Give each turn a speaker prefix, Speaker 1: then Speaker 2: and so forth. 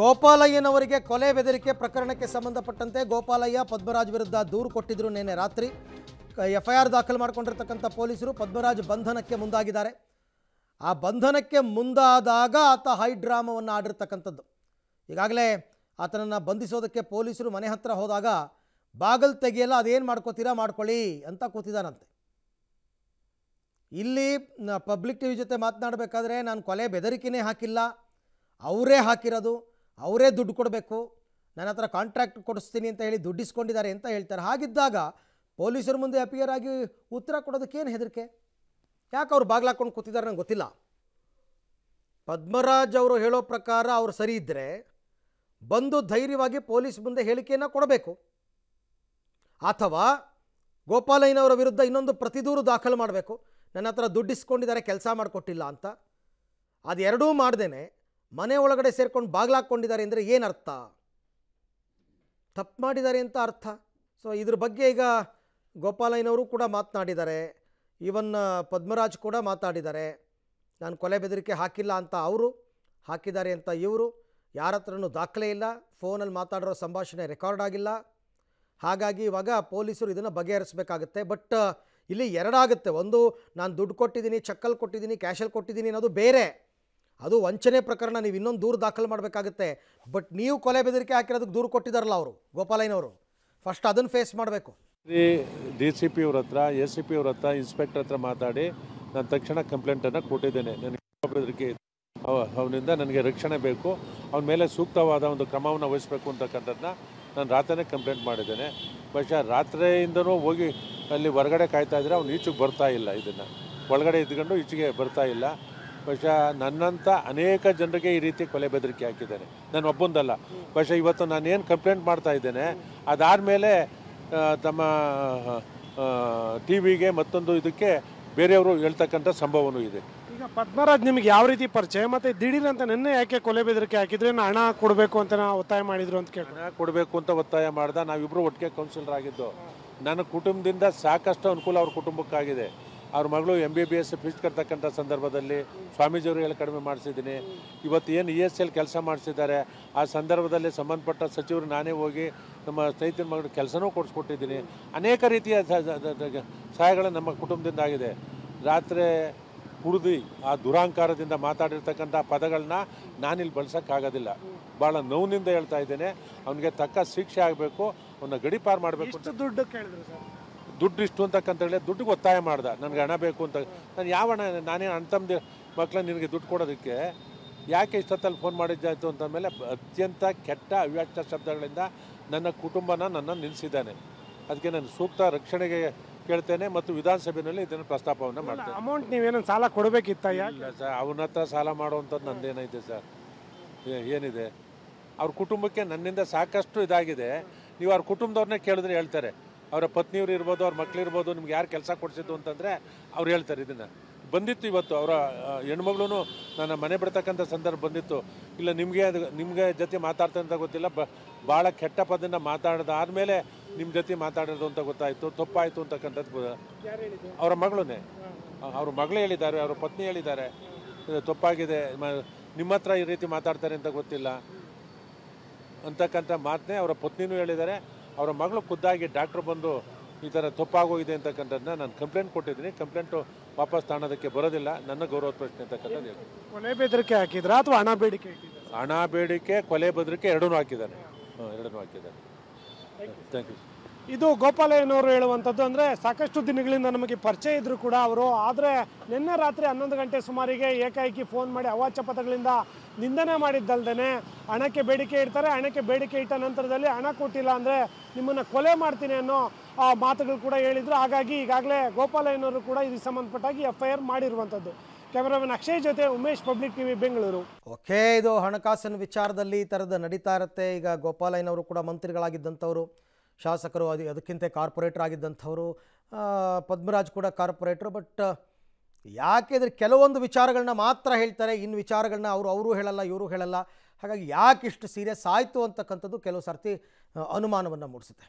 Speaker 1: ಗೋಪಾಲಯ್ಯನವರಿಗೆ ಕೊಲೆ ಬೆದರಿಕೆ ಪ್ರಕರಣಕ್ಕೆ ಸಂಬಂಧಪಟ್ಟಂತೆ ಗೋಪಾಲಯ್ಯ ಪದ್ಮರಾಜ್ ವಿರುದ್ಧ ದೂರು ಕೊಟ್ಟಿದ್ದರು ನಿನ್ನೆ ರಾತ್ರಿ ಎಫ್ ಐ ಆರ್ ದಾಖಲು ಮಾಡಿಕೊಂಡಿರ್ತಕ್ಕಂಥ ಪೊಲೀಸರು ಪದ್ಮರಾಜ್ ಬಂಧನಕ್ಕೆ ಮುಂದಾಗಿದ್ದಾರೆ ಆ ಬಂಧನಕ್ಕೆ ಮುಂದಾದಾಗ ಆತ ಹೈ ಡ್ರಾಮವನ್ನು ಆಡಿರ್ತಕ್ಕಂಥದ್ದು ಈಗಾಗಲೇ ಆತನನ್ನು ಬಂಧಿಸೋದಕ್ಕೆ ಪೊಲೀಸರು ಮನೆ ಹತ್ತಿರ ಹೋದಾಗ ಬಾಗಲ್ ತೆಗೆಯಲ್ಲ ಅದೇನು ಮಾಡ್ಕೋತೀರಾ ಮಾಡ್ಕೊಳ್ಳಿ ಅಂತ ಕೂತಿದ್ದಾನಂತೆ ಇಲ್ಲಿ ಪಬ್ಲಿಕ್ ಟಿವಿ ಜೊತೆ ಮಾತನಾಡಬೇಕಾದ್ರೆ ನಾನು ಕೊಲೆ ಬೆದರಿಕೆನೇ ಹಾಕಿಲ್ಲ ಅವರೇ ಹಾಕಿರೋದು ಅವರೇ ದುಡ್ಡು ಕೊಡಬೇಕು ನನ್ನ ಹತ್ರ ಕಾಂಟ್ರಾಕ್ಟ್ ಕೊಡಿಸ್ತೀನಿ ಅಂತ ಹೇಳಿ ದುಡ್ಡಿಸ್ಕೊಂಡಿದ್ದಾರೆ ಅಂತ ಹೇಳ್ತಾರೆ ಹಾಗಿದ್ದಾಗ ಪೊಲೀಸರ ಮುಂದೆ ಅಪಿಯರ್ ಆಗಿ ಉತ್ತರ ಕೊಡೋದಕ್ಕೆ ಏನು ಹೆದರಿಕೆ ಯಾಕೆ ಅವ್ರು ಬಾಗ್ಲಾಕೊಂಡು ಕೂತಿದ್ದಾರೆ ನಂಗೆ ಗೊತ್ತಿಲ್ಲ ಪದ್ಮರಾಜ್ ಅವರು ಹೇಳೋ ಪ್ರಕಾರ ಅವ್ರು ಸರಿ ಇದ್ದರೆ ಬಂದು ಧೈರ್ಯವಾಗಿ ಪೊಲೀಸ್ ಮುಂದೆ ಹೇಳಿಕೆಯನ್ನು ಕೊಡಬೇಕು ಅಥವಾ ಗೋಪಾಲಯ್ಯನವರ ವಿರುದ್ಧ ಇನ್ನೊಂದು ಪ್ರತಿದೂರು ದಾಖಲು ಮಾಡಬೇಕು ನನ್ನ ಹತ್ರ ದುಡ್ಡಿಸ್ಕೊಂಡಿದ್ದಾರೆ ಕೆಲಸ ಮಾಡಿಕೊಟ್ಟಿಲ್ಲ ಅಂತ ಅದೆರಡೂ ಮಾಡ್ದೇನೆ ಮನೆ ಒಳಗಡೆ ಸೇರ್ಕೊಂಡು ಬಾಗ್ಲಾಕ್ಕೊಂಡಿದ್ದಾರೆ ಅಂದರೆ ಏನರ್ಥ ತಪ್ಪು ಮಾಡಿದ್ದಾರೆ ಅಂತ ಅರ್ಥ ಸೊ ಇದ್ರ ಬಗ್ಗೆ ಈಗ ಗೋಪಾಲಯ್ಯನವರು ಕೂಡ ಮಾತನಾಡಿದ್ದಾರೆ ಈವನ್ ಪದ್ಮರಾಜ್ ಕೂಡ ಮಾತಾಡಿದ್ದಾರೆ ನಾನು ಕೊಲೆ ಬೆದರಿಕೆ ಹಾಕಿಲ್ಲ ಅಂತ ಅವರು ಹಾಕಿದ್ದಾರೆ ಅಂತ ಇವರು ಯಾರ ಹತ್ರನೂ ದಾಖಲೆ ಇಲ್ಲ ಫೋನಲ್ಲಿ ಮಾತಾಡಿರೋ ಸಂಭಾಷಣೆ ರೆಕಾರ್ಡ್ ಆಗಿಲ್ಲ ಹಾಗಾಗಿ ಇವಾಗ ಪೊಲೀಸರು ಇದನ್ನು ಬಗೆಹರಿಸಬೇಕಾಗತ್ತೆ ಬಟ್ ಇಲ್ಲಿ ಎರಡಾಗುತ್ತೆ ಒಂದು ನಾನು ದುಡ್ಡು ಕೊಟ್ಟಿದ್ದೀನಿ ಚಕ್ಕಲ್ಲಿ ಕೊಟ್ಟಿದ್ದೀನಿ ಕ್ಯಾಶಲ್ಲಿ ಕೊಟ್ಟಿದ್ದೀನಿ ಅನ್ನೋದು ಬೇರೆ ಅದು ವಂಚನೆ ಪ್ರಕರಣ ನೀವು ಇನ್ನೊಂದು ದೂರು ದಾಖಲು ಮಾಡಬೇಕಾಗುತ್ತೆ ಬಟ್ ನೀವು ಕೊಲೆ ಬೆದರಿಕೆ ಹಾಕಿರೋದಕ್ಕೆ ದೂರು ಕೊಟ್ಟಿದ್ದಾರಲ್ಲ ಅವರು ಗೋಪಾಲಯ್ಯನವರು ಫಸ್ಟ್ ಅದನ್ನು ಫೇಸ್ ಮಾಡಬೇಕು
Speaker 2: ಡಿ ಸಿ ಪಿ ಅವ್ರ ಹತ್ರ ಎಸ್ ಸಿ ಪಿ ಅವ್ರ ಹತ್ರ ಇನ್ಸ್ಪೆಕ್ಟರ್ ಹತ್ರ ಮಾತಾಡಿ ನಾನು ತಕ್ಷಣ ಕಂಪ್ಲೇಂಟನ್ನು ಕೊಟ್ಟಿದ್ದೇನೆ ನನಗೆ ಬೆದರಿಕೆ ಅವನಿಂದ ನನಗೆ ರಕ್ಷಣೆ ಬೇಕು ಅವನ ಮೇಲೆ ಸೂಕ್ತವಾದ ಒಂದು ಕ್ರಮವನ್ನು ವಹಿಸಬೇಕು ಅಂತಕ್ಕಂಥದ್ದನ್ನ ನಾನು ರಾತ್ರಿನೇ ಕಂಪ್ಲೇಂಟ್ ಮಾಡಿದ್ದೇನೆ ಬಹುಶಃ ರಾತ್ರಿಯಿಂದನೂ ಹೋಗಿ ಅಲ್ಲಿ ಹೊರಗಡೆ ಕಾಯ್ತಾ ಇದ್ರೆ ಅವ್ನು ಈಚೆಗೆ ಬರ್ತಾ ಇಲ್ಲ ಇದನ್ನು ಒಳಗಡೆ ಇದ್ಕೊಂಡು ಈಚೆಗೆ ಬರ್ತಾ ಇಲ್ಲ ಬಹುಶಃ ನನ್ನಂಥ ಅನೇಕ ಜನರಿಗೆ ಈ ರೀತಿ ಕೊಲೆ ಬೆದರಿಕೆ ಹಾಕಿದ್ದಾರೆ ನಾನು ಒಬ್ಬೊಂದಲ್ಲ ಬಹುಶಃ ಇವತ್ತು ನಾನೇನು ಕಂಪ್ಲೇಂಟ್ ಮಾಡ್ತಾ ಇದ್ದೇನೆ ಅದಾದಮೇಲೆ ತಮ್ಮ ಟಿ ವಿಗೆ
Speaker 3: ಮತ್ತೊಂದು ಇದಕ್ಕೆ ಬೇರೆಯವರು ಹೇಳ್ತಕ್ಕಂಥ ಸಂಭವನೂ ಇದೆ ಈಗ ಪದ್ಮರಾಜ್ ನಿಮಗೆ ಯಾವ ರೀತಿ ಪರಿಚಯ ಮತ್ತು ದಿಢೀರಂತ ನಿನ್ನೆ ಯಾಕೆ ಕೊಲೆ ಬೆದರಿಕೆ ಹಾಕಿದ್ರೆ ಹಣ ಕೊಡಬೇಕು ಅಂತ ನಾವು ಒತ್ತಾಯ ಮಾಡಿದ್ರು ಅಂತ ಕೇಳಿ ಕೊಡಬೇಕು
Speaker 2: ಅಂತ ಒತ್ತಾಯ ಮಾಡಿದ ನಾವಿಬ್ಬರು ಒಟ್ಟಿಗೆ ಕೌನ್ಸಿಲರ್ ಆಗಿದ್ದು ನನ್ನ ಕುಟುಂಬದಿಂದ ಸಾಕಷ್ಟು ಅನುಕೂಲ ಅವ್ರ ಕುಟುಂಬಕ್ಕಾಗಿದೆ ಅವ್ರ ಮಗಳು M B B S fees ಕಟ್ತಕ್ಕಂಥ ಸಂದರ್ಭದಲ್ಲಿ ಸ್ವಾಮೀಜಿಯವರು ಹೇಳಿ ಕಡಿಮೆ ಮಾಡಿಸಿದ್ದೀನಿ ಇವತ್ತು ಏನು ಇ ಎಸ್ ಎಲ್ ಕೆಲಸ ಮಾಡಿಸಿದ್ದಾರೆ ಆ ಸಂದರ್ಭದಲ್ಲಿ ಸಂಬಂಧಪಟ್ಟ ಸಚಿವರು ನಾನೇ ಹೋಗಿ ನಮ್ಮ ಸ್ನೇಹಿತನ ಮಗಳು ಕೆಲಸನೂ ಕೊಡಿಸ್ಕೊಟ್ಟಿದ್ದೀನಿ ಅನೇಕ ರೀತಿಯ ಸಹಾಯಗಳು ನಮ್ಮ ಕುಟುಂಬದಿಂದ ಆಗಿದೆ ರಾತ್ರಿ ಕುಡಿದು ಆ ದುರಾಂಕಾರದಿಂದ ಮಾತಾಡಿರ್ತಕ್ಕಂಥ ಪದಗಳನ್ನ ನಾನಿಲ್ಲಿ ಬಳಸೋಕ್ಕಾಗೋದಿಲ್ಲ ಭಾಳ ನೋವಿನಿಂದ ಹೇಳ್ತಾ ಇದ್ದೇನೆ ಅವನಿಗೆ ತಕ್ಕ ಶಿಕ್ಷೆ ಆಗಬೇಕು ಅವನ್ನ ಗಡಿಪಾರು ಮಾಡಬೇಕು
Speaker 3: ದುಡ್ಡು ಕೇಳಿದ್ರು ಸರ್
Speaker 2: ದುಡ್ಡು ಇಷ್ಟು ಅಂತಕ್ಕಂತ ಹೇಳಿ ದುಡ್ಡಿಗೆ ಒತ್ತಾಯ ಮಾಡ್ದೆ ನನಗೆ ಹಣ ಬೇಕು ಅಂತ ನಾನು ಯಾವ ಹಣ ನಾನೇನು ಅಣ್ತಮ್ಮದ ಮಕ್ಕಳ ನಿನಗೆ ದುಡ್ಡು ಕೊಡೋದಕ್ಕೆ ಯಾಕೆ ಇಷ್ಟೊತ್ತಲ್ಲಿ ಫೋನ್ ಮಾಡಿದ್ದಾಯಿತು ಅಂತಂದಮೇಲೆ ಅತ್ಯಂತ ಕೆಟ್ಟ ಅವ್ಯಕ್ತ ಶಬ್ದಗಳಿಂದ ನನ್ನ ಕುಟುಂಬನ ನನ್ನ ನಿಲ್ಲಿಸಿದ್ದಾನೆ ಅದಕ್ಕೆ ನಾನು ಸೂಕ್ತ ರಕ್ಷಣೆಗೆ ಕೇಳ್ತೇನೆ ಮತ್ತು ವಿಧಾನಸಭೆಯಲ್ಲಿ ಇದನ್ನು ಪ್ರಸ್ತಾಪವನ್ನು ಮಾಡ್ತೇನೆ
Speaker 3: ಅಮೌಂಟ್ ನೀವೇನೋ ಸಾಲ ಕೊಡಬೇಕಿತ್ತ
Speaker 2: ಸರ್ ಅವನ ಹತ್ರ ಸಾಲ ಮಾಡುವಂಥದ್ದು ನಂದೇನೈತೆ ಸರ್ ಏನಿದೆ ಅವ್ರ ಕುಟುಂಬಕ್ಕೆ ನನ್ನಿಂದ ಸಾಕಷ್ಟು ಇದಾಗಿದೆ ನೀವು ಅವ್ರ ಕುಟುಂಬದವ್ರನ್ನೇ ಕೇಳಿದ್ರೆ ಹೇಳ್ತಾರೆ ಅವರ ಪತ್ನಿಯವರು ಇರ್ಬೋದು ಅವ್ರ ಮಕ್ಳಿರ್ಬೋದು ನಿಮ್ಗೆ ಯಾರು ಕೆಲಸ ಕೊಡಿಸಿದ್ದು ಅಂತಂದರೆ ಅವ್ರು ಹೇಳ್ತಾರೆ ಇದನ್ನು ಬಂದಿತ್ತು ಇವತ್ತು ಅವರ ಹೆಣ್ಮಗಳೂ ನನ್ನ ಮನೆ ಬಿಡ್ತಕ್ಕಂಥ ಸಂದರ್ಭ ಬಂದಿತ್ತು ಇಲ್ಲ ನಿಮಗೆ ಅದು ನಿಮಗೆ ಜೊತೆ ಮಾತಾಡ್ತಾರೆ ಅಂತ ಗೊತ್ತಿಲ್ಲ ಬ ಭಾಳ ಕೆಟ್ಟ ಪದನ್ನು ಮಾತಾಡಿದ ಆದಮೇಲೆ ನಿಮ್ಮ ಜೊತೆ ಮಾತಾಡೋದು ಅಂತ ಗೊತ್ತಾಯಿತು ತಪ್ಪಾಯಿತು ಅಂತಕ್ಕಂಥದ್ದು ಅವರ ಮಗಳೇ ಅವ್ರ ಮಗಳು ಹೇಳಿದ್ದಾರೆ ಅವ್ರ ಪತ್ನಿ ಹೇಳಿದ್ದಾರೆ ತಪ್ಪಾಗಿದೆ ನಿಮ್ಮ ಹತ್ರ ಈ ರೀತಿ ಮಾತಾಡ್ತಾರೆ ಅಂತ ಗೊತ್ತಿಲ್ಲ ಅಂತಕ್ಕಂಥ ಮಾತನ್ನೇ ಅವರ ಪತ್ನಿನೂ ಹೇಳಿದ್ದಾರೆ ಅವರ ಮಗಳು ಖುದ್ದಾಗಿ ಡಾಕ್ಟ್ರ್ ಬಂದು ಈ ಥರ ತಪ್ಪಾಗೋಗಿದೆ ಅಂತಕ್ಕಂಥದ್ದನ್ನ ನಾನು ಕಂಪ್ಲೇಂಟ್ ಕೊಟ್ಟಿದ್ದೀನಿ ಕಂಪ್ಲೇಂಟು ವಾಪಸ್ ತಾಣೋದಕ್ಕೆ ಬರೋದಿಲ್ಲ ನನ್ನ ಗೌರವ ಪ್ರಶ್ನೆ ಅಂತಕ್ಕಂಥದ್ದು
Speaker 3: ಕೊಲೆ ಬೆದರಿಕೆ ಹಾಕಿದ್ರ ಅಥವಾ ಹಣ ಬೇಡಿಕೆ
Speaker 2: ಹಣ ಬೇಡಿಕೆ ಕೊಲೆ ಬೆದರಿಕೆ ಎರಡೂ ಹಾಕಿದ್ದಾನೆ ಹಾಂ ಎರಡೂ ಹಾಕಿದ್ದಾನೆ ಥ್ಯಾಂಕ್ ಯು
Speaker 3: ಇದು ಗೋಪಾಲಯ್ಯನವರು ಹೇಳುವಂಥದ್ದು ಅಂದರೆ ಸಾಕಷ್ಟು ದಿನಗಳಿಂದ ನಮಗೆ ಪರಿಚಯ ಇದ್ದರೂ ಕೂಡ ಅವರು ಆದರೆ ನಿನ್ನೆ ರಾತ್ರಿ ಹನ್ನೊಂದು ಗಂಟೆ ಸುಮಾರಿಗೆ ಏಕಾಏಕಿ ಫೋನ್ ಮಾಡಿ ಅವಾಚ್ಯ ಪದಗಳಿಂದ ನಿಂದನೆ ಮಾಡಿದ್ದಲ್ದೇ ಹಣಕ್ಕೆ ಬೇಡಿಕೆ ಇಡ್ತಾರೆ ಹಣಕ್ಕೆ ಬೇಡಿಕೆ ಇಟ್ಟ ನಂತರದಲ್ಲಿ ಹಣ ಕೊಟ್ಟಿಲ್ಲ ಅಂದರೆ ನಿಮ್ಮನ್ನು ಕೊಲೆ ಮಾಡ್ತೀನಿ ಅನ್ನೋ ಮಾತುಗಳು ಕೂಡ ಹೇಳಿದರು ಹಾಗಾಗಿ ಈಗಾಗಲೇ ಗೋಪಾಲಯ್ಯನವರು ಕೂಡ ಇದಕ್ಕೆ ಸಂಬಂಧಪಟ್ಟಾಗಿ ಎಫ್ ಐ ಆರ್ ಮಾಡಿರುವಂಥದ್ದು ಕ್ಯಾಮರಾಮನ್ ಅಕ್ಷಯ್ ಜೊತೆ Umesh public TV
Speaker 1: Bengaluru okay ಇದು ಹಣಕಾಸಿನ ವಿಚಾರದಲ್ಲಿ ಈ ಥರದ ನಡೀತಾ ಇರುತ್ತೆ ಈಗ ಗೋಪಾಲಯ್ಯನವರು ಕೂಡ ಮಂತ್ರಿಗಳಾಗಿದ್ದಂಥವ್ರು ಶಾಸಕರು ಅದು ಅದಕ್ಕಿಂತ ಕಾರ್ಪೊರೇಟರ್ ಆಗಿದ್ದಂಥವರು ಪದ್ಮರಾಜ್ ಕೂಡ ಕಾರ್ಪೊರೇಟ್ರು ಬಟ್ ಯಾಕೆಂದರೆ ಕೆಲವೊಂದು ವಿಚಾರಗಳನ್ನ ಮಾತ್ರ ಹೇಳ್ತಾರೆ ಇನ್ನು ವಿಚಾರಗಳನ್ನ ಅವರು ಅವರು ಹೇಳಲ್ಲ ಇವರು ಹೇಳಲ್ಲ ಹಾಗಾಗಿ ಯಾಕೆ ಇಷ್ಟು ಸೀರಿಯಸ್ ಆಯಿತು ಅಂತಕ್ಕಂಥದ್ದು ಕೆಲವು ಸರ್ತಿ ಅನುಮಾನವನ್ನು ಮೂಡಿಸುತ್ತೆ